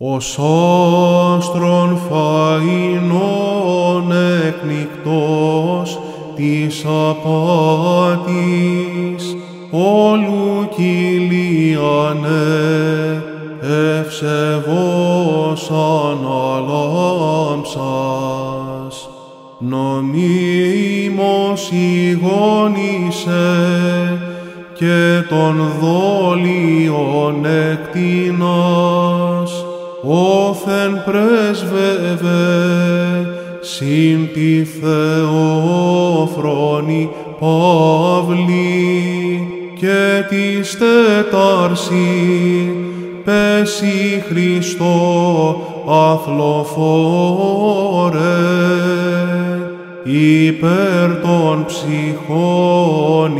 Ως άστρον φαϊνόν εκνικτός της απάτης, όλου κυλίανε, ευσεβώς αναλάμψας. Νομίμως ηγόνησε και τον δόλιον εκτινάς, όθεν πρέσβευε, συν τη Θεόφρονη Παύλη και της τέταρση πέσει Χριστό αθλοφόρε υπέρ των ψυχών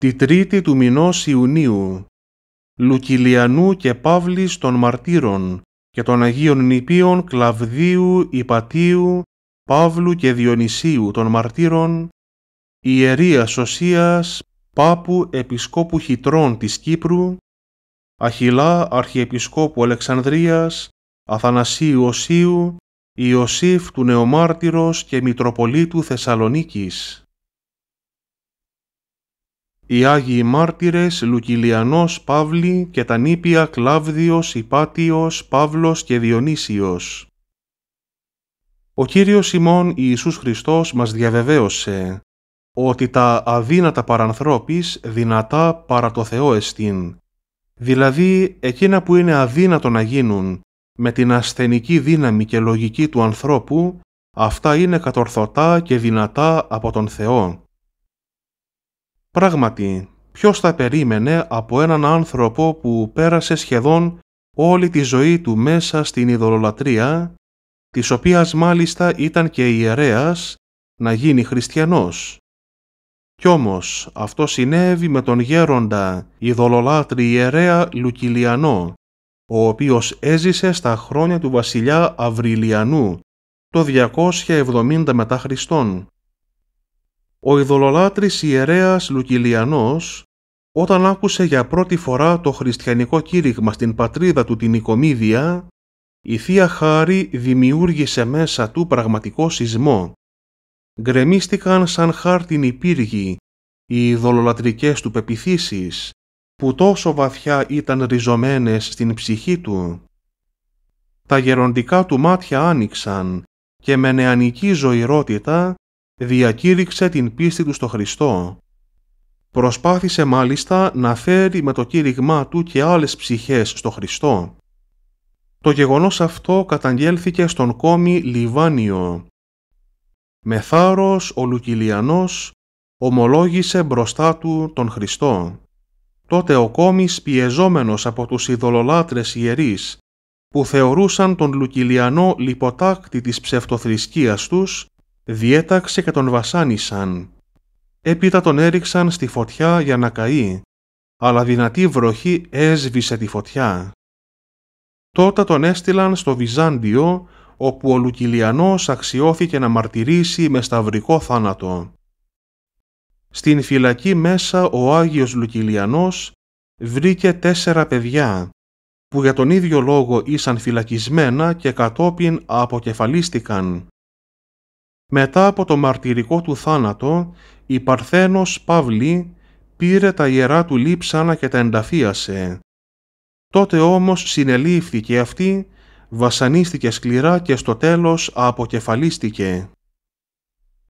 τη τρίτη του μηνός Ιουνίου, Λουκυλιανού και Παύλης των Μαρτύρων και των Αγίων Νηπίων Κλαβδίου, Ιπατίου, Παύλου και Διονυσίου των Μαρτύρων, Ιερίας Σωσίας, Πάπου Επισκόπου Χιτρών της Κύπρου, Αχιλά Αρχιεπισκόπου Αλεξανδρίας, Αθανασίου Οσίου, Ιωσήφ του Νεομάρτυρος και Μητροπολίτου Θεσσαλονίκης οι Άγιοι Μάρτυρες Λουκυλιανός Παύλη και τα νήπια Κλάβδιος, Ιπάτιος, Παύλος και Διονύσιος. Ο Κύριος Σιμών Ιησούς Χριστός μας διαβεβαίωσε ότι τα αδύνατα παρανθρώπης δυνατά παρά το Θεό εστίν, δηλαδή εκείνα που είναι αδύνατο να γίνουν με την ασθενική δύναμη και λογική του ανθρώπου, αυτά είναι κατορθωτά και δυνατά από τον Θεό. Πράγματι, ποιος θα περίμενε από έναν άνθρωπο που πέρασε σχεδόν όλη τη ζωή του μέσα στην ειδωλολατρία, της οποίας μάλιστα ήταν και ιερέας, να γίνει χριστιανός. Κι όμως αυτό συνέβη με τον γέροντα ειδωλολάτρη ιερέα Λουκυλιανό, ο οποίος έζησε στα χρόνια του βασιλιά Αυριλιανού το 270 μετά Χριστόν ο ειδωλολάτρης ιερέας Λουκυλιανός, όταν άκουσε για πρώτη φορά το χριστιανικό κήρυγμα στην πατρίδα του την Οικομίδια, η Θεία Χάρη δημιούργησε μέσα του πραγματικό σεισμό. Γκρεμίστηκαν σαν χάρτινοι πύργοι οι ειδωλολατρικές του πεπιθήσεις, που τόσο βαθιά ήταν ριζωμένες στην ψυχή του. Τα γεροντικά του μάτια άνοιξαν και με νεανική ζωηρότητα διακήρυξε την πίστη του στο Χριστό. Προσπάθησε μάλιστα να φέρει με το κήρυγμά του και άλλες ψυχές στο Χριστό. Το γεγονός αυτό καταγγέλθηκε στον κόμι Λιβάνιο. Με θάρρος ο Λουκυλιανός ομολόγησε μπροστά του τον Χριστό. Τότε ο κόμις πιεζόμενος από τους ειδωλολάτρες ιερείς που θεωρούσαν τον Λουκυλιανό λιποτάκτη της ψευτοθρησκείας τους, διέταξε και τον βασάνισαν. Έπειτα τον έριξαν στη φωτιά για να καεί, αλλά δυνατή βροχή έσβησε τη φωτιά. Τότε τον έστειλαν στο Βυζάντιο, όπου ο Λουκυλιανός αξιώθηκε να μαρτυρήσει με σταυρικό θάνατο. Στην φυλακή μέσα ο Άγιος Λουκυλιανός βρήκε τέσσερα παιδιά, που για τον ίδιο λόγο ήσαν φυλακισμένα και κατόπιν αποκεφαλίστηκαν. Μετά από το μαρτυρικό του θάνατο, η Παρθένος Παύλη πήρε τα ιερά του λείψανα και τα ενταφίασε. Τότε όμως συνελήφθηκε αυτή, βασανίστηκε σκληρά και στο τέλος αποκεφαλίστηκε.